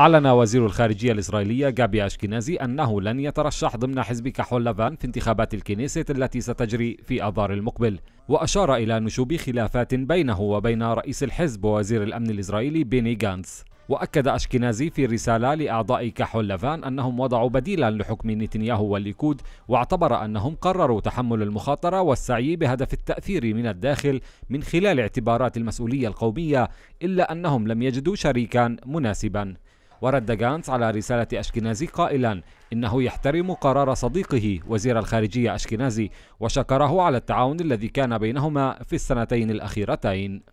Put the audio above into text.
أعلن وزير الخارجية الإسرائيلية جابي أشكنازي أنه لن يترشح ضمن حزب كحول لافان في انتخابات الكنيست التي ستجري في آذار المقبل وأشار إلى نشوب خلافات بينه وبين رئيس الحزب ووزير الأمن الإسرائيلي بيني غانتس وأكد أشكنازي في رسالة لأعضاء كحول لافان أنهم وضعوا بديلا لحكم نتنياهو والليكود واعتبر أنهم قرروا تحمل المخاطرة والسعي بهدف التأثير من الداخل من خلال اعتبارات المسؤولية القومية إلا أنهم لم يجدوا شريكا مناسبا ورد جانتس على رسالة أشكنازي قائلا إنه يحترم قرار صديقه وزير الخارجية أشكنازي وشكره على التعاون الذي كان بينهما في السنتين الأخيرتين